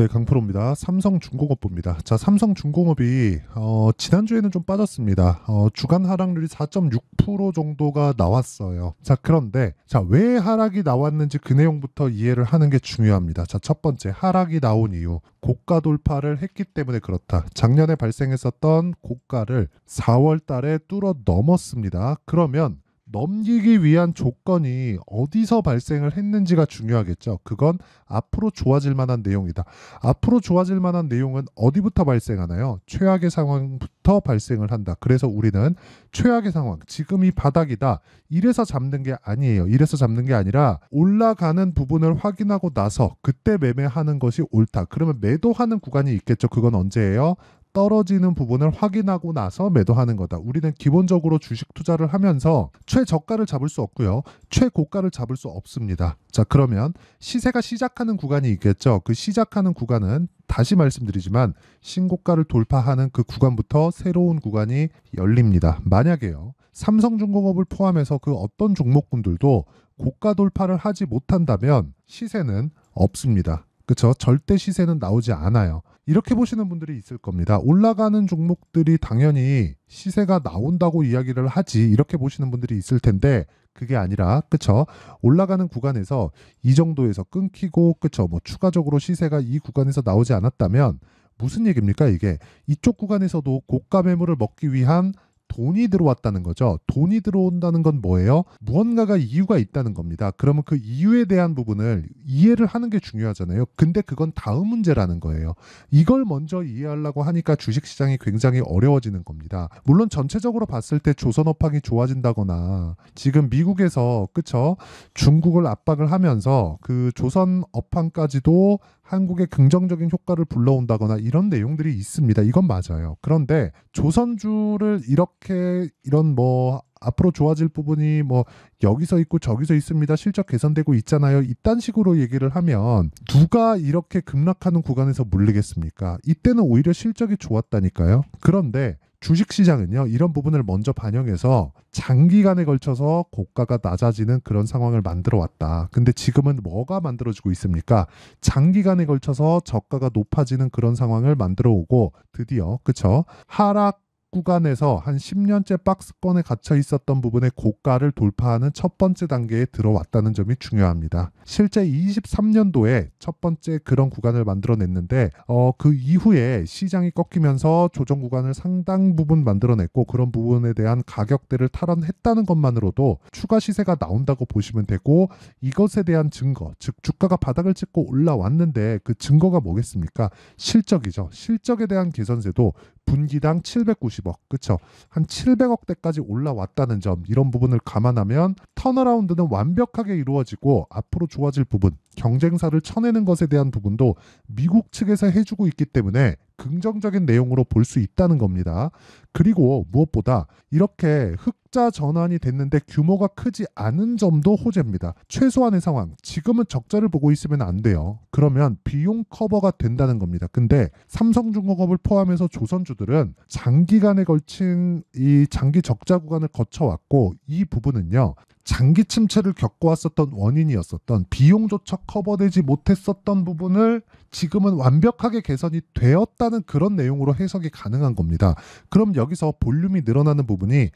네, 강프로입니다. 삼성중공업부입니다. 자, 삼성중공업이 어, 지난주에는 좀 빠졌습니다. 어, 주간 하락률이 4.6% 정도가 나왔어요. 자, 그런데 자, 왜 하락이 나왔는지 그 내용부터 이해를 하는 게 중요합니다. 자, 첫 번째 하락이 나온 이유. 고가 돌파를 했기 때문에 그렇다. 작년에 발생했었던 고가를 4월 달에 뚫어 넘었습니다. 그러면 넘기기 위한 조건이 어디서 발생을 했는지가 중요하겠죠. 그건 앞으로 좋아질 만한 내용이다. 앞으로 좋아질 만한 내용은 어디부터 발생하나요? 최악의 상황부터 발생을 한다. 그래서 우리는 최악의 상황, 지금이 바닥이다. 이래서 잡는 게 아니에요. 이래서 잡는 게 아니라 올라가는 부분을 확인하고 나서 그때 매매하는 것이 옳다. 그러면 매도하는 구간이 있겠죠. 그건 언제예요? 떨어지는 부분을 확인하고 나서 매도하는 거다. 우리는 기본적으로 주식 투자를 하면서 최저가를 잡을 수 없고요. 최고가를 잡을 수 없습니다. 자, 그러면 시세가 시작하는 구간이 있겠죠. 그 시작하는 구간은 다시 말씀드리지만 신고가를 돌파하는 그 구간부터 새로운 구간이 열립니다. 만약에요. 삼성중공업을 포함해서 그 어떤 종목군들도 고가 돌파를 하지 못한다면 시세는 없습니다. 그렇죠? 절대 시세는 나오지 않아요. 이렇게 보시는 분들이 있을 겁니다. 올라가는 종목들이 당연히 시세가 나온다고 이야기를 하지 이렇게 보시는 분들이 있을 텐데 그게 아니라 그쵸 올라가는 구간에서 이 정도에서 끊기고 그쵸 뭐 추가적으로 시세가 이 구간에서 나오지 않았다면 무슨 얘기입니까 이게 이쪽 구간에서도 고가 매물을 먹기 위한 돈이 들어왔다는 거죠. 돈이 들어온다는 건 뭐예요? 무언가가 이유가 있다는 겁니다. 그러면 그 이유에 대한 부분을 이해를 하는 게 중요하잖아요. 근데 그건 다음 문제라는 거예요. 이걸 먼저 이해하려고 하니까 주식 시장이 굉장히 어려워지는 겁니다. 물론 전체적으로 봤을 때 조선업황이 좋아진다거나 지금 미국에서 그쵸 중국을 압박을 하면서 그 조선업황까지도 한국의 긍정적인 효과를 불러온다거나 이런 내용들이 있습니다. 이건 맞아요. 그런데 조선주를 이렇게 이런 뭐 앞으로 좋아질 부분이 뭐 여기서 있고 저기서 있습니다. 실적 개선되고 있잖아요. 이딴 식으로 얘기를 하면 누가 이렇게 급락하는 구간에서 물리겠습니까? 이때는 오히려 실적이 좋았다니까요. 그런데 주식시장은요 이런 부분을 먼저 반영해서 장기간에 걸쳐서 고가가 낮아지는 그런 상황을 만들어 왔다 근데 지금은 뭐가 만들어지고 있습니까 장기간에 걸쳐서 저가가 높아지는 그런 상황을 만들어 오고 드디어 그쵸 하락 구간에서 한 10년째 박스권에 갇혀 있었던 부분의 고가를 돌파하는 첫 번째 단계에 들어왔다는 점이 중요합니다. 실제 23년도에 첫 번째 그런 구간을 만들어냈는데 어, 그 이후에 시장이 꺾이면서 조정 구간을 상당 부분 만들어냈고 그런 부분에 대한 가격대를 탈환했다는 것만으로도 추가 시세가 나온다고 보시면 되고 이것에 대한 증거, 즉 주가가 바닥을 찍고 올라왔는데 그 증거가 뭐겠습니까? 실적이죠. 실적에 대한 개선세도 분기당 790억, 그쵸? 한 700억대까지 올라왔다는 점, 이런 부분을 감안하면 턴어라운드는 완벽하게 이루어지고 앞으로 좋아질 부분, 경쟁사를 쳐내는 것에 대한 부분도 미국 측에서 해주고 있기 때문에 긍정적인 내용으로 볼 수 있다는 겁니다. 그리고 무엇보다 이렇게 흑 적자 전환이 됐는데 규모가 크지 않은 점도 호재입니다. 최소한의 상황, 지금은 적자를 보고 있으면 안 돼요. 그러면 비용 커버가 된다는 겁니다. 근데 삼성중공업을 포함해서 조선주들은 장기간에 걸친 이 장기 적자 구간을 거쳐왔고 이 부분은요. 장기 침체를 겪어왔었던 원인이었었던 비용조차 커버되지 못했었던 부분을 지금은 완벽하게 개선이 되었다는 그런 내용으로 해석이 가능한 겁니다. 그럼 여기서 볼륨이 늘어나는 부분이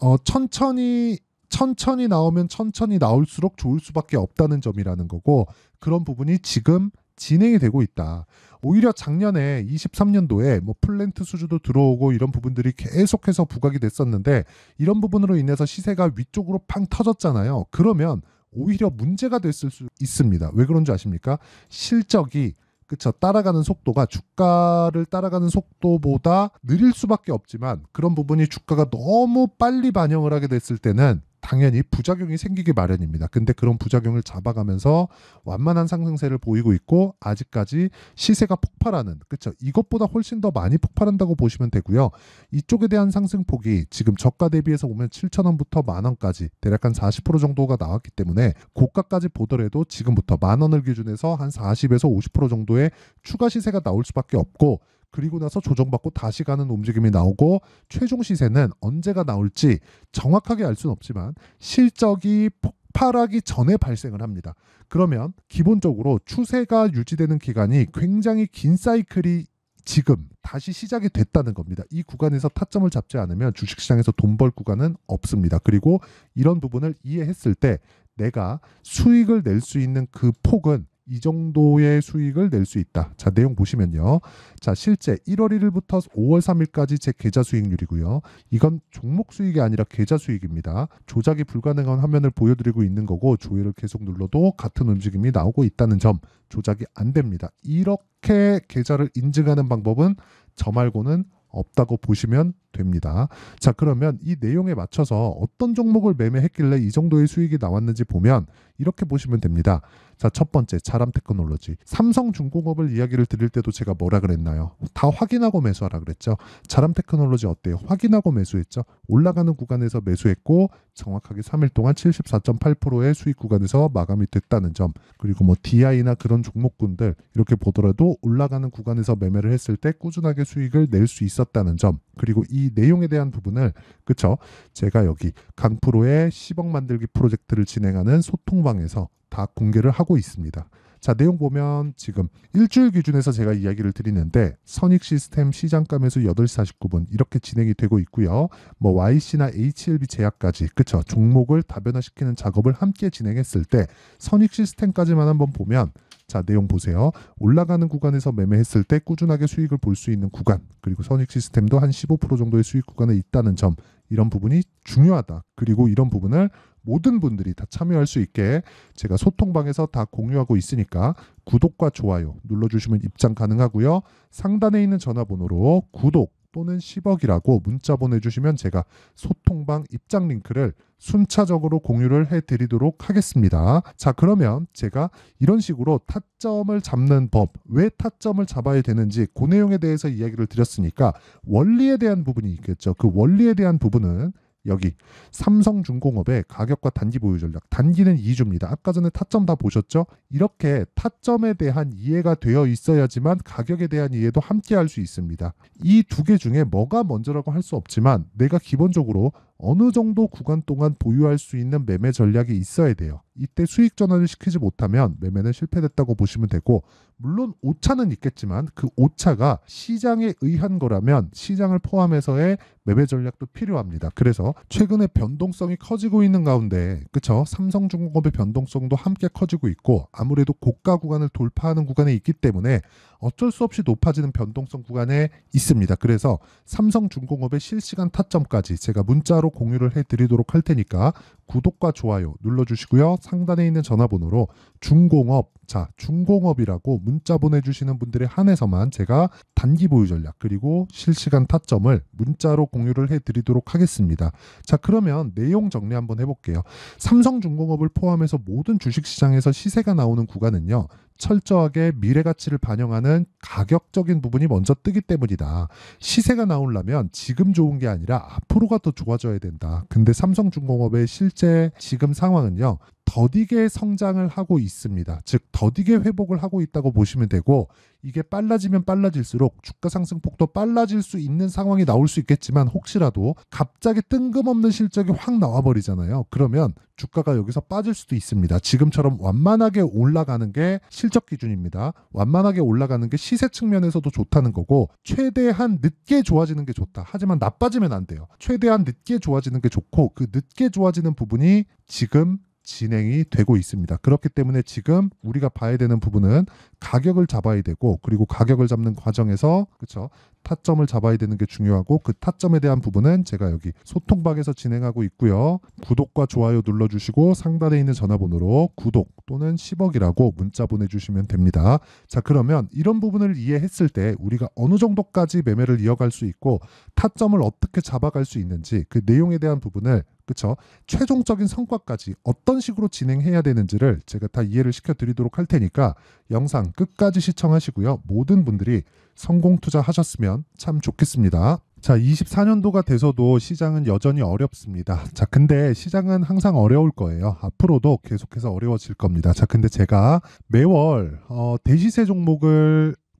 어, 천천히 천천히 나오면 천천히 나올수록 좋을 수밖에 없다는 점이라는 거고 그런 부분이 지금 진행이 되고 있다. 오히려 작년에 23년도에 뭐 플랜트 수주도 들어오고 이런 부분들이 계속해서 부각이 됐었는데 이런 부분으로 인해서 시세가 위쪽으로 팡 터졌잖아요. 그러면 오히려 문제가 됐을 수 있습니다. 왜 그런지 아십니까? 실적이 그쵸 따라가는 속도가 주가를 따라가는 속도보다 느릴 수밖에 없지만 그런 부분이 주가가 너무 빨리 반영을 하게 됐을 때는 당연히 부작용이 생기기 마련입니다. 근데 그런 부작용을 잡아가면서 완만한 상승세를 보이고 있고 아직까지 시세가 폭발하는 그쵸 이것보다 훨씬 더 많이 폭발한다고 보시면 되고요. 이쪽에 대한 상승폭이 지금 저가 대비해서 보면 7천원부터만 원까지 대략 한 40% 정도가 나왔기 때문에 고가까지 보더라도 지금부터 만 원을 기준해서 한 40에서 50% 정도의 추가 시세가 나올 수밖에 없고 그리고 나서 조정받고 다시 가는 움직임이 나오고 최종 시세는 언제가 나올지 정확하게 알 수는 없지만 실적이 폭발하기 전에 발생을 합니다. 그러면 기본적으로 추세가 유지되는 기간이 굉장히 긴 사이클이 지금 다시 시작이 됐다는 겁니다. 이 구간에서 타점을 잡지 않으면 주식시장에서 돈 벌 구간은 없습니다. 그리고 이런 부분을 이해했을 때 내가 수익을 낼 수 있는 그 폭은 이 정도의 수익을 낼 수 있다. 자, 내용 보시면요. 자, 실제 1월 1일부터 5월 3일까지 제 계좌 수익률이고요. 이건 종목 수익이 아니라 계좌 수익입니다. 조작이 불가능한 화면을 보여드리고 있는 거고 조회를 계속 눌러도 같은 움직임이 나오고 있다는 점 조작이 안 됩니다. 이렇게 계좌를 인증하는 방법은 저 말고는 없다고 보시면 됩니다. 자, 그러면 이 내용에 맞춰서 어떤 종목을 매매했길래 이 정도의 수익이 나왔는지 보면 이렇게 보시면 됩니다. 자, 첫 번째 자람 테크놀로지. 삼성중공업을 이야기를 드릴 때도 제가 뭐라 그랬나요? 다 확인하고 매수하라 그랬죠. 자람 테크놀로지 어때요? 확인하고 매수했죠. 올라가는 구간에서 매수했고 정확하게 3일 동안 74.8%의 수익 구간에서 마감이 됐다는 점. 그리고 뭐 DI나 그런 종목군들 이렇게 보더라도 올라가는 구간에서 매매를 했을 때 꾸준하게 수익을 낼 수 있었다는 점. 그리고 이 내용에 대한 부분을 그쵸 제가 여기 강프로의 10억 만들기 프로젝트를 진행하는 소통방에서 다 공개를 하고 있습니다. 자 내용 보면 지금 일주일 기준에서 제가 이야기를 드리는데 선익 시스템 시장가 에서 8시 49분 이렇게 진행이 되고 있고요. 뭐 YC나 HLB 제약까지 그쵸 종목을 다변화시키는 작업을 함께 진행했을 때 선익 시스템까지만 한번 보면 자, 내용 보세요. 올라가는 구간에서 매매했을 때 꾸준하게 수익을 볼 수 있는 구간, 그리고 선익 시스템도 한 15% 정도의 수익 구간에 있다는 점, 이런 부분이 중요하다. 그리고 이런 부분을 모든 분들이 다 참여할 수 있게 제가 소통방에서 다 공유하고 있으니까 구독과 좋아요 눌러주시면 입장 가능하고요. 상단에 있는 전화번호로 구독, 또는 10억이라고 문자 보내주시면 제가 소통방 입장 링크를 순차적으로 공유를 해드리도록 하겠습니다. 자, 그러면 제가 이런 식으로 타점을 잡는 법, 왜 타점을 잡아야 되는지 그 내용에 대해서 이야기를 드렸으니까 원리에 대한 부분이 있겠죠. 그 원리에 대한 부분은 여기 삼성중공업의 가격과 단기 보유 전략. 단기는 2주입니다. 아까 전에 타점 다 보셨죠? 이렇게 타점에 대한 이해가 되어 있어야지만 가격에 대한 이해도 함께 할 수 있습니다. 이 두 개 중에 뭐가 먼저라고 할 수 없지만 내가 기본적으로 어느 정도 구간 동안 보유할 수 있는 매매 전략이 있어야 돼요. 이때 수익 전환을 시키지 못하면 매매는 실패됐다고 보시면 되고 물론 오차는 있겠지만 그 오차가 시장에 의한 거라면 시장을 포함해서의 매매 전략도 필요합니다. 그래서 최근에 변동성이 커지고 있는 가운데 그쵸 삼성중공업의 변동성도 함께 커지고 있고 아무래도 고가 구간을 돌파하는 구간에 있기 때문에 어쩔 수 없이 높아지는 변동성 구간에 있습니다. 그래서 삼성중공업의 실시간 타점까지 제가 문자로 공유를 해드리도록 할 테니까 구독과 좋아요 눌러주시고요. 상단에 있는 전화번호로 중공업, 자, 중공업이라고 문자 보내주시는 분들에 한해서만 제가 단기 보유 전략 그리고 실시간 타점을 문자로 공유를 해드리도록 하겠습니다. 자, 그러면 내용 정리 한번 해볼게요. 삼성중공업을 포함해서 모든 주식시장에서 시세가 나오는 구간은요. 철저하게 미래 가치를 반영하는 가격적인 부분이 먼저 뜨기 때문이다. 시세가 나오려면 지금 좋은 게 아니라 앞으로가 더 좋아져야 된다. 근데 삼성중공업의 실제 지금 상황은요. 더디게 성장을 하고 있습니다. 즉 더디게 회복을 하고 있다고 보시면 되고 이게 빨라지면 빨라질수록 주가 상승폭도 빨라질 수 있는 상황이 나올 수 있겠지만 혹시라도 갑자기 뜬금없는 실적이 확 나와버리잖아요. 그러면 주가가 여기서 빠질 수도 있습니다. 지금처럼 완만하게 올라가는 게 실적 기준입니다. 완만하게 올라가는 게 시세 측면에서도 좋다는 거고 최대한 늦게 좋아지는 게 좋다. 하지만 나빠지면 안 돼요. 최대한 늦게 좋아지는 게 좋고 그 늦게 좋아지는 부분이 지금 진행이 되고 있습니다. 그렇기 때문에 지금 우리가 봐야 되는 부분은 가격을 잡아야 되고 그리고 가격을 잡는 과정에서 그렇죠. 타점을 잡아야 되는 게 중요하고 그 타점에 대한 부분은 제가 여기 소통방에서 진행하고 있고요. 구독과 좋아요 눌러주시고 상단에 있는 전화번호로 구독 또는 10억이라고 문자 보내주시면 됩니다. 자 그러면 이런 부분을 이해했을 때 우리가 어느 정도까지 매매를 이어갈 수 있고 타점을 어떻게 잡아갈 수 있는지 그 내용에 대한 부분을 그쵸 최종적인 성과까지 어떤 식으로 진행해야 되는지를 제가 다 이해를 시켜드리도록 할 테니까 영상 끝까지 시청하시고요. 모든 분들이 성공 투자하셨으면 참 좋겠습니다. 자, 24년도가 돼서도 시장은 여전히 어렵습니다. 자, 근데 시장은 항상 어려울 거예요. 앞으로도 계속해서 어려워질 겁니다. 자, 근데 제가 매월 어, 대시세 종목을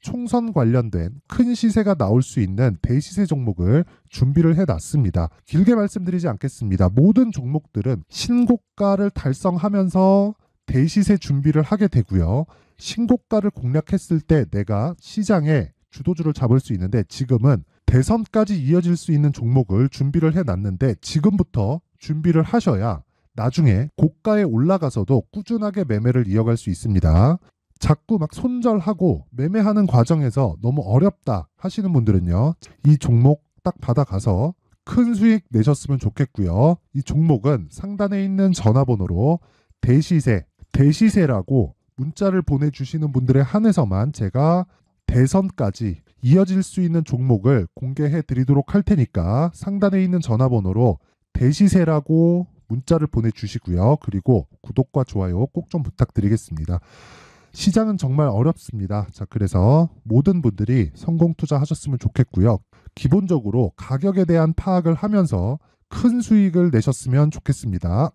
총선 관련된 큰 시세가 나올 수 있는 대시세 종목을 준비를 해놨습니다. 길게 말씀드리지 않겠습니다. 모든 종목들은 신고가를 달성하면서 대시세 준비를 하게 되고요. 신고가를 공략했을 때 내가 시장에 주도주를 잡을 수 있는데 지금은 대선까지 이어질 수 있는 종목을 준비를 해놨는데 지금부터 준비를 하셔야 나중에 고가에 올라가서도 꾸준하게 매매를 이어갈 수 있습니다. 자꾸 막 손절하고 매매하는 과정에서 너무 어렵다 하시는 분들은요. 이 종목 딱 받아가서 큰 수익 내셨으면 좋겠고요. 이 종목은 상단에 있는 전화번호로 대시세, 대시세라고 문자를 보내주시는 분들의 한해서만 제가 대선까지 이어질 수 있는 종목을 공개해 드리도록 할 테니까 상단에 있는 전화번호로 대시세라고 문자를 보내주시고요. 그리고 구독과 좋아요 꼭 좀 부탁드리겠습니다. 시장은 정말 어렵습니다. 자, 그래서 모든 분들이 성공 투자하셨으면 좋겠고요. 기본적으로 가격에 대한 파악을 하면서 큰 수익을 내셨으면 좋겠습니다.